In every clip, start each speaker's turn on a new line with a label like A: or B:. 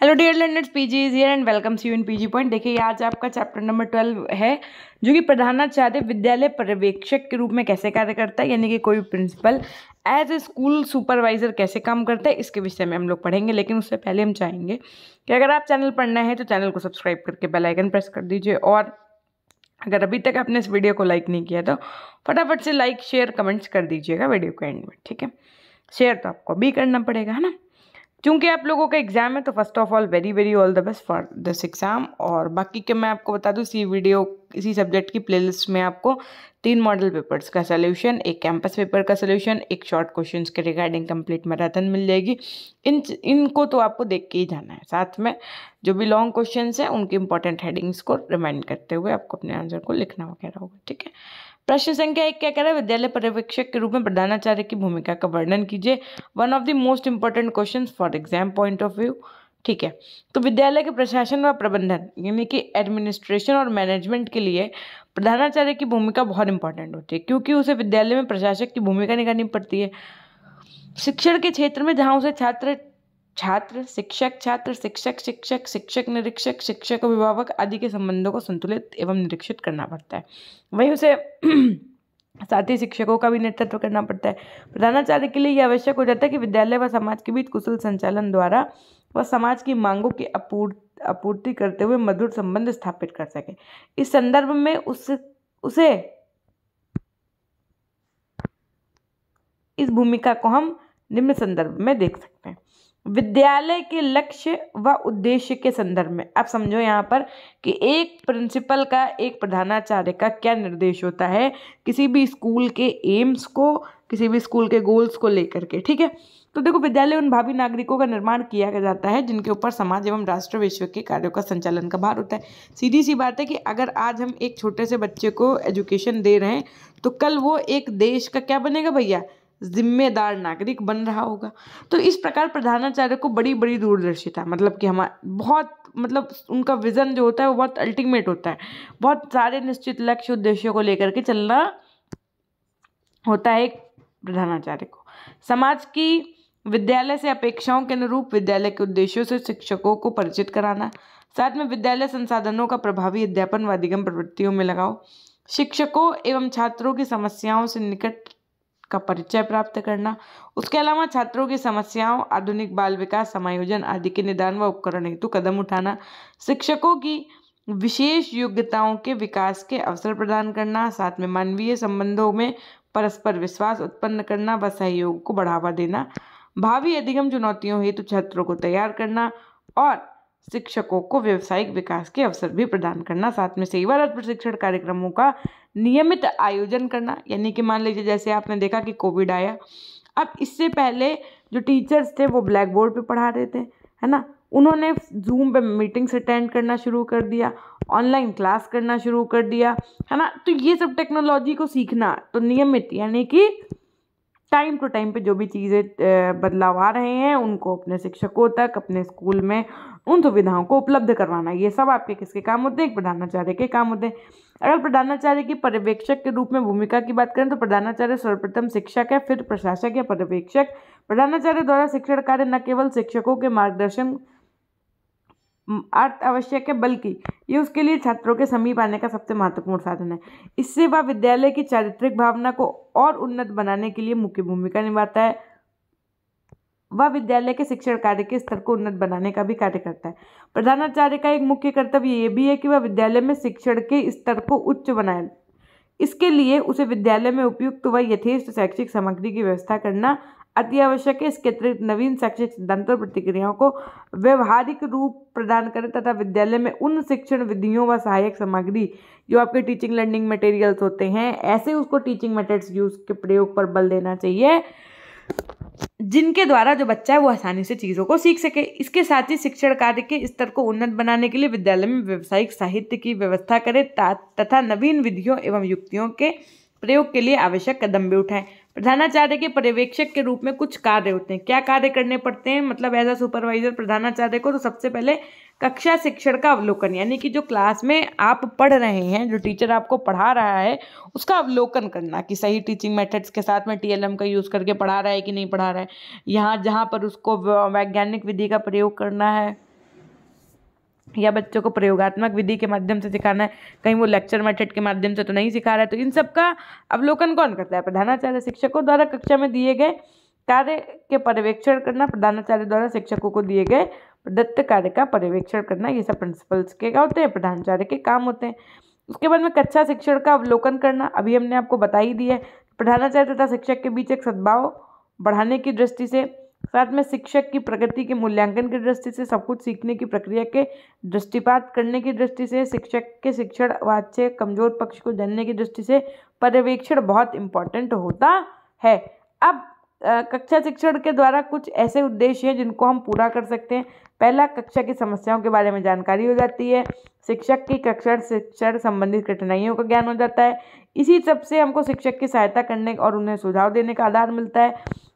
A: hello dear learners PG is here and welcomes you in PG point देखिए आज आपका chapter number twelve है जो कि प्रधानाचार्य विद्यालय पर्यवेक्षक के रूप में कैसे कार्य करता है यानी कि कोई principal as a school supervisor कैसे काम करता है इसके विषय में हम लोग पढ़ेंगे लेकिन उससे पहले हम चाहेंगे कि अगर आप चैनल पढ़ना है तो चैनल को सब्सक्राइब करके बेलाइकन प्रेस कर दीजिए और अगर अभी तक आपने इस वीडियो को लाइक नहीं किया तो फटाफट से लाइक शेयर कमेंट्स कर दीजिएगा वीडियो के एंड में ठीक है शेयर तो आपको भी करना पड़ेगा है ना क्योंकि आप लोगों का एग्ज़ाम है तो first of all very very all the best for this exam और बाकी के मैं आपको बता दूँ इसी वीडियो इसी सब्जेक्ट की प्लेलिस्ट में आपको तीन मॉडल पेपर्स का सोल्यूशन एक कैंपस पेपर का सोल्यूशन एक शॉर्ट क्वेश्चन के रिगार्डिंग कंप्लीट मैराथन मिल जाएगी इन इनको तो आपको देख के ही जाना है साथ में जो भी लॉन्ग क्वेश्चन हैं उनके इंपॉर्टेंट हेडिंग्स को रिमाइंड करते हुए आपको अपने आंसर को लिखना वगैरह होगा ठीक है प्रश्न संख्या एक क्या कह रहा है विद्यालय पर्यवेक्षक के रूप में प्रधानाचार्य की भूमिका का वर्णन कीजिए one of the most important question for exam point of view ठीक है तो विद्यालय के प्रशासन व प्रबंधन यानी कि एडमिनिस्ट्रेशन और मैनेजमेंट के लिए प्रधानाचार्य की भूमिका बहुत इंपॉर्टेंट होती है क्योंकि उसे विद्यालय में प्रशासक की भूमिका निभानी पड़ती है शिक्षण के क्षेत्र में जहाँ उसे छात्र छात्र शिक्षक छात्र शिक्षक शिक्षक शिक्षक निरीक्षक शिक्षक अभिभावक आदि के संबंधों को संतुलित एवं निरीक्षित करना पड़ता है वहीं उसे साथ ही शिक्षकों का भी नेतृत्व करना पड़ता है प्रधानाचार्य के लिए यह आवश्यक हो जाता है कि विद्यालय व समाज के बीच कुशल संचालन द्वारा व समाज की मांगों की अपूर्ति आपूर्ति करते हुए मधुर संबंध स्थापित कर सके इस संदर्भ में उस उसे इस भूमिका को हम निम्न संदर्भ में देख सकते हैं विद्यालय के लक्ष्य व उद्देश्य के संदर्भ में आप समझो यहाँ पर कि एक प्रिंसिपल का एक प्रधानाचार्य का क्या निर्देश होता है किसी भी स्कूल के एम्स को किसी भी स्कूल के गोल्स को लेकर के ठीक है तो देखो विद्यालय उन भावी नागरिकों का निर्माण किया जाता है जिनके ऊपर समाज एवं राष्ट्र विश्व के कार्यों का संचालन का भार होता है सीधी सी बात है कि अगर आज हम एक छोटे से बच्चे को एजुकेशन दे रहे हैं तो कल वो एक देश का क्या बनेगा भैया जिम्मेदार नागरिक बन रहा होगा तो इस प्रकार प्रधानाचार्य को बड़ी बड़ी दूरदर्शिता मतलब कि हम बहुत मतलब उनका विज़न जो होता है वो बहुत अल्टीमेट होता है बहुत सारे निश्चित लक्ष्य उद्देश्यों को लेकर के चलना होता है एक प्रधानाचार्य को समाज की विद्यालय से अपेक्षाओं के अनुरूप विद्यालय के उद्देश्यों से शिक्षकों को परिचित कराना साथ में विद्यालय संसाधनों का प्रभावी अध्यापन व अधिगम प्रवृत्तियों में लगाओ शिक्षकों एवं छात्रों की समस्याओं से निकट का परिचय प्राप्त करना उसके अलावा छात्रों की समस्याओं आधुनिक बाल विकास समायोजन आदि के निदान व उपकरण हेतु कदम उठाना शिक्षकों की विशेष योग्यताओं के विकास के अवसर प्रदान करना साथ में मानवीय संबंधों में परस्पर विश्वास उत्पन्न करना व सहयोग को बढ़ावा देना भावी अधिगम चुनौतियों हेतु छात्रों को तैयार करना और शिक्षकों को व्यवसायिक विकास के अवसर भी प्रदान करना साथ में सेवा रत प्रशिक्षण कार्यक्रमों का नियमित आयोजन करना यानी कि मान लीजिए जैसे आपने देखा कि कोविड आया अब इससे पहले जो टीचर्स थे वो ब्लैक बोर्ड पर पढ़ा रहे थे है ना उन्होंने जूम पे मीटिंग्स अटेंड करना शुरू कर दिया ऑनलाइन क्लास करना शुरू कर दिया है ना तो ये सब टेक्नोलॉजी को सीखना तो नियमित यानी कि टाइम टू टाइम पे जो भी चीज़ें बदलाव आ रहे हैं उनको अपने शिक्षकों तक अपने स्कूल में उन सुविधाओं को उपलब्ध करवाना ये सब आपके किसके काम होते हैं एक प्रधानाचार्य के काम होते हैं अगर प्रधानाचार्य की पर्यवेक्षक के रूप में भूमिका की बात करें तो प्रधानाचार्य सर्वप्रथम शिक्षक है फिर प्रशासक या पर्यवेक्षक प्रधानाचार्य द्वारा शिक्षण कार्य न केवल शिक्षकों के मार्गदर्शन अर्थ आवश्यक है बल्कि ये उसके लिए छात्रों के समीप आने का सबसे महत्वपूर्ण साधन है इससे वह विद्यालय की चारित्रिक भावना को और उन्नत बनाने के लिए मुख्य भूमिका निभाता है वह विद्यालय के शिक्षण कार्य के स्तर को उन्नत बनाने का भी कार्य करता है प्रधानाचार्य का एक मुख्य कर्तव्य ये भी है कि वह विद्यालय में शिक्षण के स्तर को उच्च बनाए इसके लिए उसे विद्यालय में उपयुक्त व यथेष्ट शैक्षिक सामग्री की व्यवस्था करना अति आवश्यक है इसके अतिरिक्त नवीन शैक्षिक सिद्धांतों और प्रतिक्रियाओं को व्यवहारिक रूप प्रदान करें तथा विद्यालय में उन शिक्षण विधियों व सहायक सामग्री जो आपके टीचिंग लर्निंग मटेरियल्स होते हैं ऐसे उसको टीचिंग मेथड्स यूज के प्रयोग पर बल देना चाहिए जिनके द्वारा जो बच्चा है वो आसानी से चीज़ों को सीख सके इसके साथ ही शिक्षण कार्य के स्तर को उन्नत बनाने के लिए विद्यालय में व्यावसायिक साहित्य की व्यवस्था करें तथा नवीन विधियों एवं युक्तियों के प्रयोग के लिए आवश्यक कदम भी उठाएं प्रधानाचार्य के पर्यवेक्षक के रूप में कुछ कार्य होते हैं क्या कार्य करने पड़ते हैं मतलब एज अ सुपरवाइजर प्रधानाचार्य को तो सबसे पहले कक्षा शिक्षण का अवलोकन यानी कि जो क्लास में आप पढ़ रहे हैं जो टीचर आपको पढ़ा रहा है उसका अवलोकन करना कि सही टीचिंग मेथड्स के साथ में टीएलएम का यूज़ करके पढ़ा रहा है कि नहीं पढ़ा रहा है यहाँ जहाँ पर उसको वैज्ञानिक विधि का प्रयोग करना है या बच्चों को प्रयोगात्मक विधि के माध्यम से सिखाना है कहीं वो लेक्चर मेथड के माध्यम से तो नहीं सिखा रहा है तो इन सब का अवलोकन कौन करता है प्रधानाचार्य शिक्षकों द्वारा कक्षा में दिए गए कार्य के पर्यवेक्षण करना प्रधानाचार्य द्वारा शिक्षकों को दिए गए दत्त कार्य का पर्यवेक्षण करना ये सब प्रिंसिपल्स के क्या होते हैं प्रधानाचार्य के काम होते हैं उसके बाद में कक्षा शिक्षण का अवलोकन करना अभी हमने आपको बता ही दिया है प्रधानाचार्य तथा शिक्षक के बीच एक सद्भाव बढ़ाने की दृष्टि से साथ में शिक्षक की प्रगति के मूल्यांकन की दृष्टि से सब कुछ सीखने की प्रक्रिया के दृष्टिपात करने की दृष्टि से शिक्षक के शिक्षण व अच्छे कमजोर पक्ष को जानने की दृष्टि से पर्यवेक्षण बहुत इंपॉर्टेंट होता है अब कक्षा शिक्षण के द्वारा कुछ ऐसे उद्देश्य हैं जिनको हम पूरा कर सकते हैं पहला कक्षा की समस्याओं के बारे में जानकारी हो जाती है शिक्षक की कक्षा शिक्षण संबंधित कठिनाइयों का ज्ञान हो जाता है इसी सब से हमको शिक्षक की सहायता करने और उन्हें सुझाव देने का आधार मिलता है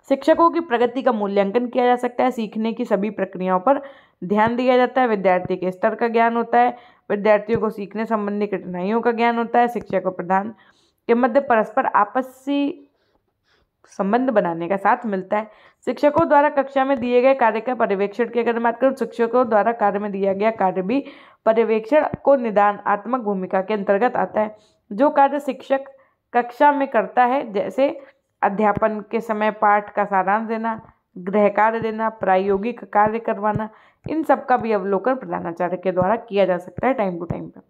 A: शिक्षकों की प्रगति का मूल्यांकन किया जा सकता है सीखने की सभी प्रक्रियाओं पर ध्यान दिया जाता है विद्यार्थी के स्तर का ज्ञान होता है विद्यार्थियों को सीखने संबंधी कठिनाइयों का ज्ञान होता है शिक्षक और प्रधान के मध्य परस्पर आपसी संबंध बनाने का साथ मिलता है शिक्षकों द्वारा कक्षा में दिए गए कार्य का पर्यवेक्षण की अगर बात करूँ शिक्षकों द्वारा कार्य में दिया गया कार्य भी पर्यवेक्षण को निदान आत्मक भूमिका के अंतर्गत आता है जो कार्य शिक्षक कक्षा में करता है जैसे अध्यापन के समय पाठ का सारांश देना गृह कार्य देना प्रायोगिक कार्य करवाना इन सब का भी अवलोकन प्रधानाचार्य के द्वारा किया जा सकता है टाइम टू टाइम पर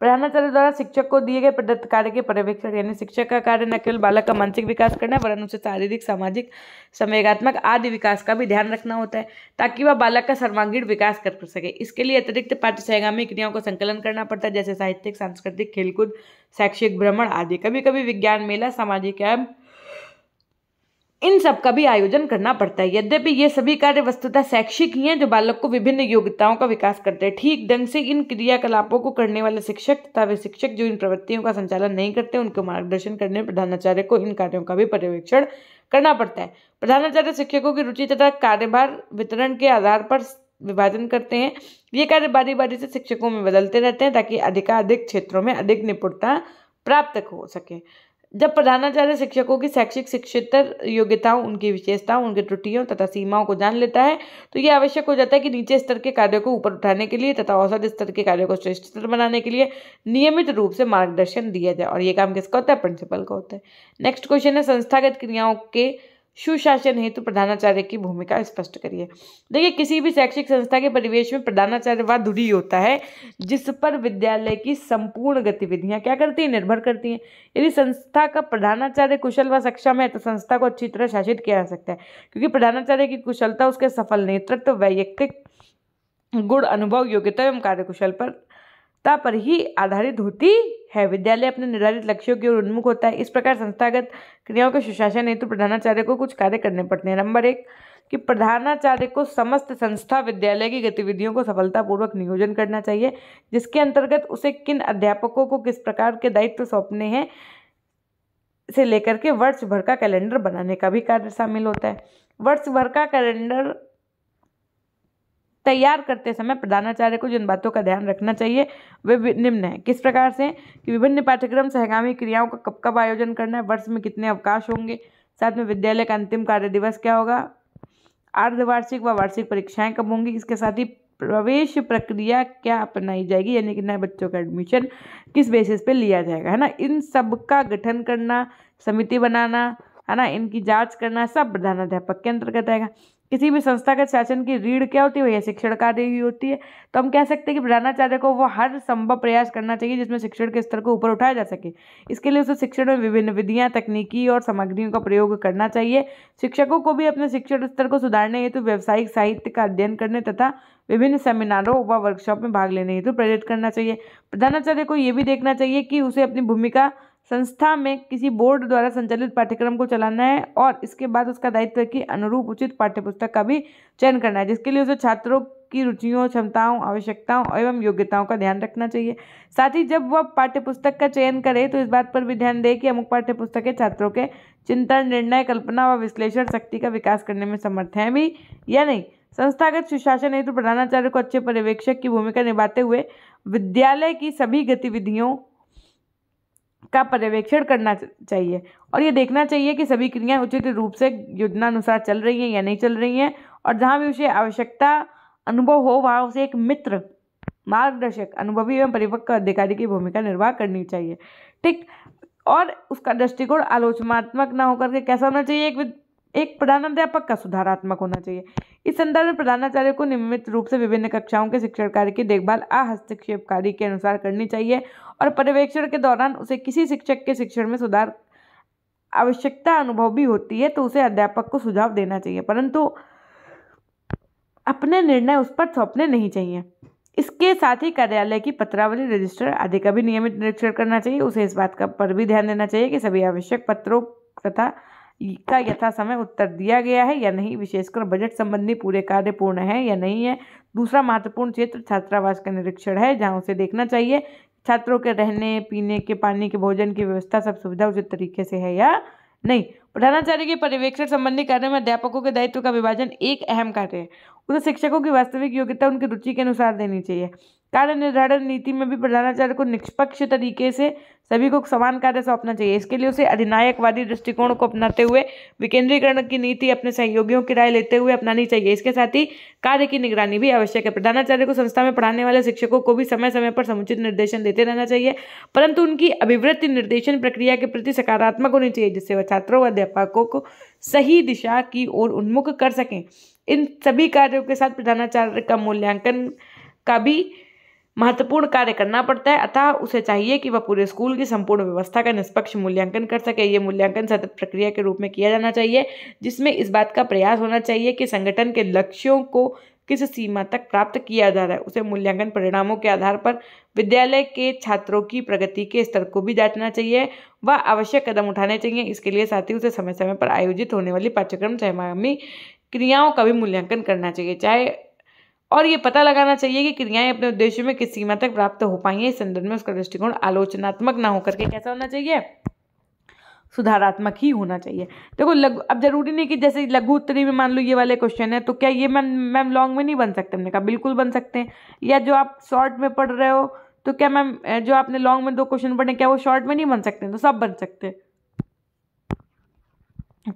A: प्रधानाचार्य द्वारा शिक्षक को दिए गए प्रदत्त कार्य के पर्यवेक्षण यानी शिक्षक का कार्य न केवल बालक का मानसिक विकास करना वरन उसे शारीरिक सामाजिक संवेगात्मक आदि विकास का भी ध्यान रखना होता है ताकि वह बालक का सर्वांगीण विकास कर सके इसके लिए अतिरिक्त पाठ्य सहगामी क्रियाओं को संकलन करना पड़ता है जैसे साहित्यिक सांस्कृतिक खेलकूद शैक्षिक भ्रमण आदि कभी कभी विज्ञान मेला सामाजिक एवं इन सब का भी आयोजन करना पड़ता है यद्यपि ये सभी कार्य वस्तुतः शैक्षिक ही हैं जो बालक को विभिन्न योग्यताओं का विकास करते हैं ठीक ढंग से इन क्रियाकलापों को करने वाले शिक्षक तथा वे शिक्षक जो इन प्रवृत्तियों का संचालन नहीं करते उनको मार्गदर्शन करने प्रधानाचार्य को इन कार्यों का भी पर्यवेक्षण करना पड़ता है प्रधानाचार्य शिक्षकों की रुचि तथा कार्यभार वितरण के आधार पर विभाजन करते हैं ये कार्य बारी बारी से शिक्षकों में बदलते रहते हैं ताकि अधिकाधिक क्षेत्रों में अधिक निपुणता प्राप्त हो सके जब प्रधानाचार्य शिक्षकों की शैक्षिक शिक्षित योग्यताओं उनकी विशेषताओं उनकी त्रुटियों तथा सीमाओं को जान लेता है तो यह आवश्यक हो जाता है कि नीचे स्तर के कार्यों को ऊपर उठाने के लिए तथा औसत स्तर के कार्यों को श्रेष्ठ स्तर बनाने के लिए नियमित रूप से मार्गदर्शन दिया जाए और ये काम किसका होता है प्रिंसिपल का होता है नेक्स्ट क्वेश्चन है संस्थागत क्रियाओं के सुशासन हेतु प्रधानाचार्य की भूमिका स्पष्ट करिए देखिए किसी भी शैक्षिक संस्था के परिवेश में प्रधानाचार्य वह धुरी होता है जिस पर विद्यालय की संपूर्ण गतिविधियां क्या करती हैं निर्भर करती हैं यदि संस्था का प्रधानाचार्य कुशल व सक्षम है तो संस्था को अच्छी तरह शासित किया जा सकता है क्योंकि प्रधानाचार्य की कुशलता उसके सफल नेतृत्व वैयक्तिक गुण अनुभव योग्यता एवं कार्यकुशल पर ता पर ही आधारित होती है विद्यालय अपने निर्धारित लक्ष्यों की ओर उन्मुख होता है इस प्रकार संस्थागत क्रियाओं के सुशासन हेतु प्रधानाचार्य को कुछ कार्य करने पड़ते हैं नंबर एक कि प्रधानाचार्य को समस्त संस्था विद्यालय की गतिविधियों को सफलतापूर्वक नियोजन करना चाहिए जिसके अंतर्गत उसे किन अध्यापकों को किस प्रकार के दायित्व सौंपने हैं से लेकर के वर्ष भर का कैलेंडर बनाने का भी कार्य शामिल होता है वर्ष भर का कैलेंडर तैयार करते समय प्रधानाचार्य को जिन बातों का ध्यान रखना चाहिए वे निम्न है किस प्रकार से कि विभिन्न पाठ्यक्रम सहगामी क्रियाओं का कब कब आयोजन करना है वर्ष में कितने अवकाश होंगे साथ में विद्यालय का अंतिम कार्य दिवस क्या होगा अर्धवार्षिक व वार्षिक परीक्षाएं कब होंगी इसके साथ ही प्रवेश प्रक्रिया क्या अपनाई जाएगी यानी कि नए बच्चों का एडमिशन किस बेसिस पे लिया जाएगा है ना इन सब का गठन करना समिति बनाना है ना इनकी जांच करना सब प्रधानाध्यापक के अंतर्गत आएगा किसी भी संस्था के शासन की रीढ़ क्या होती है वही शिक्षण कार्य ही होती है तो हम कह सकते हैं कि प्रधानाचार्य को वो हर संभव प्रयास करना चाहिए जिसमें शिक्षण के स्तर को ऊपर उठाया जा सके इसके लिए उसे शिक्षण में विभिन्न विधियाँ तकनीकी और सामग्रियों का प्रयोग करना चाहिए शिक्षकों को भी अपने शिक्षण स्तर को सुधारने हेतु तो व्यावसायिक साहित्य का अध्ययन करने तथा विभिन्न सेमिनारों व वर्कशॉप में भाग लेने हेतु प्रेरित करना चाहिए प्रधानाचार्य को ये भी देखना चाहिए कि उसे अपनी भूमिका संस्था में किसी बोर्ड द्वारा संचालित पाठ्यक्रम को चलाना है और इसके बाद उसका दायित्व कि अनुरूप उचित पाठ्यपुस्तक का भी चयन करना है जिसके लिए उसे छात्रों की रुचियों क्षमताओं आवश्यकताओं एवं योग्यताओं का ध्यान रखना चाहिए साथ ही जब वह पाठ्यपुस्तक का चयन करे तो इस बात पर भी ध्यान दें कि अमुक पाठ्यपुस्तकें छात्रों के चिंतन निर्णय कल्पना व विश्लेषण शक्ति का विकास करने में समर्थ हैं भी या नहीं संस्थागत सुशासन हेतु तो प्रधानाचार्य को अच्छे पर्यवेक्षक की भूमिका निभाते हुए विद्यालय की सभी गतिविधियों का पर्यवेक्षण करना चाहिए और ये देखना चाहिए कि सभी क्रियाएं उचित रूप से योजनानुसार चल रही हैं या नहीं चल रही हैं और जहाँ भी उसे आवश्यकता अनुभव हो वहाँ उसे एक मित्र मार्गदर्शक अनुभवी एवं परिपक्व अधिकारी की भूमिका निर्वाह करनी चाहिए ठीक और उसका दृष्टिकोण आलोचनात्मक ना होकर के कैसा होना चाहिए एक एक प्रधानाध्यापक का सुधारात्मक होना चाहिए इस संदर्भ में प्रधानाचार्य को नियमित रूप से विभिन्न कक्षाओं के शिक्षण कार्य की देखभाल अहस्तक्षेपकारी के अनुसार करनी चाहिए और पर्यवेक्षण के दौरान उसे किसी शिक्षक के शिक्षण में सुधार आवश्यकता अनुभव भी होती है तो उसे अध्यापक को सुझाव देना चाहिए परंतु अपने निर्णय उस पर सौंपने नहीं चाहिए इसके साथ ही कार्यालय की पत्रावली रजिस्टर आदि का भी नियमित निरीक्षण करना चाहिए उसे इस बात का पर भी ध्यान देना चाहिए कि सभी आवश्यक पत्रों तथा का यथा समय उत्तर दिया गया है या नहीं विशेषकर बजट संबंधी पूरे कार्य पूर्ण है या नहीं है दूसरा महत्वपूर्ण क्षेत्र छात्रावास का निरीक्षण है जहाँ उसे देखना चाहिए छात्रों के रहने पीने के पानी के भोजन की व्यवस्था सब सुविधा उचित तरीके से है या नहीं प्रधानाचार्य के पर्यवेक्षण संबंधी कार्य में अध्यापकों के दायित्व का विभाजन एक अहम कार्य है उसे शिक्षकों की वास्तविक योग्यता उनकी रुचि के अनुसार देनी चाहिए कार्य निर्धारण नीति में भी प्रधानाचार्य को निष्पक्ष तरीके से सभी को समान कार्य सौंपना चाहिए इसके लिए उसे अधिनायकवादी दृष्टिकोण को अपनाते हुए विकेंद्रीकरण की नीति अपने सहयोगियों की राय लेते हुए अपनानी चाहिए इसके साथ ही कार्य की निगरानी भी आवश्यक है प्रधानाचार्य को संस्था में पढ़ाने वाले शिक्षकों को भी समय समय पर समुचित निर्देशन देते रहना चाहिए परंतु उनकी अभिवृत्ति निर्देशन प्रक्रिया के प्रति सकारात्मक होनी चाहिए जिससे वह छात्रों व अध्यापकों को सही दिशा की ओर उन्मुख कर सकें इन सभी कार्यों के साथ प्रधानाचार्य का मूल्यांकन का भी महत्वपूर्ण कार्य करना पड़ता है अतः उसे चाहिए कि वह पूरे स्कूल की संपूर्ण व्यवस्था का निष्पक्ष मूल्यांकन कर सके ये मूल्यांकन सतत प्रक्रिया के रूप में किया जाना चाहिए जिसमें इस बात का प्रयास होना चाहिए कि संगठन के लक्ष्यों को किस सीमा तक प्राप्त किया जा रहा है उसे मूल्यांकन परिणामों के आधार पर विद्यालय के छात्रों की प्रगति के स्तर को भी जांचना चाहिए व आवश्यक कदम उठाने चाहिए इसके लिए साथ ही उसे समय समय पर आयोजित होने वाली पाठ्यक्रम सहमागमी क्रियाओं का भी मूल्यांकन करना चाहिए चाहे और ये पता लगाना चाहिए कि क्रियाएं अपने उद्देश्य में किस सीमा तक प्राप्त हो पाई हैं इस संदर्भ में उसका दृष्टिकोण आलोचनात्मक ना होकर के कैसा होना चाहिए सुधारात्मक ही होना चाहिए देखो लघु अब जरूरी नहीं कि जैसे लघु उत्तरी में मान लो ये वाले क्वेश्चन है तो क्या ये मैम मैम लॉन्ग में नहीं बन सकते हमने कहा बिल्कुल बन सकते हैं या जो आप शॉर्ट में पढ़ रहे हो तो क्या मैम जो आपने लॉन्ग में दो क्वेश्चन पढ़े क्या वो शॉर्ट में नहीं बन सकते तो सब बन सकते हैं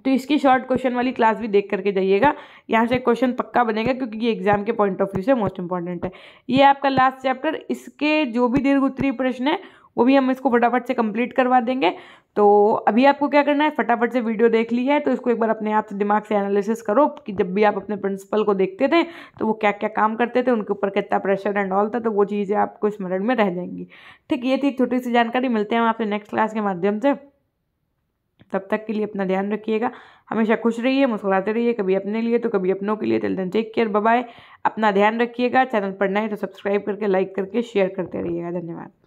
A: तो इसकी शॉर्ट क्वेश्चन वाली क्लास भी देख करके जाइएगा यहाँ से क्वेश्चन पक्का बनेगा क्योंकि ये एग्जाम के पॉइंट ऑफ व्यू से मोस्ट इंपॉर्टेंट है ये आपका लास्ट चैप्टर इसके जो भी दीर्घ उत्तरी प्रश्न है वो भी हम इसको फटाफट से कंप्लीट करवा देंगे तो अभी आपको क्या करना है फटाफट से वीडियो देख ली है तो इसको एक बार अपने आप से दिमाग से एनालिसिस करो कि जब भी आप अपने प्रिंसिपल को देखते थे तो वो क्या क्या काम करते थे उनके ऊपर कितना प्रेशर एंड ऑल था तो वो चीज़ें आपको स्मरण में रह जाएंगी ठीक ये थी छोटी सी जानकारी मिलते हैं हम आपसे नेक्स्ट क्लास के माध्यम से तब तक के लिए अपना ध्यान रखिएगा हमेशा खुश रहिए मुस्कुराते रहिए कभी अपने लिए तो कभी अपनों के लिए तिल दिन टेक केयर बाय अपना ध्यान रखिएगा चैनल पर नए तो सब्सक्राइब करके लाइक करके शेयर करते रहिएगा धन्यवाद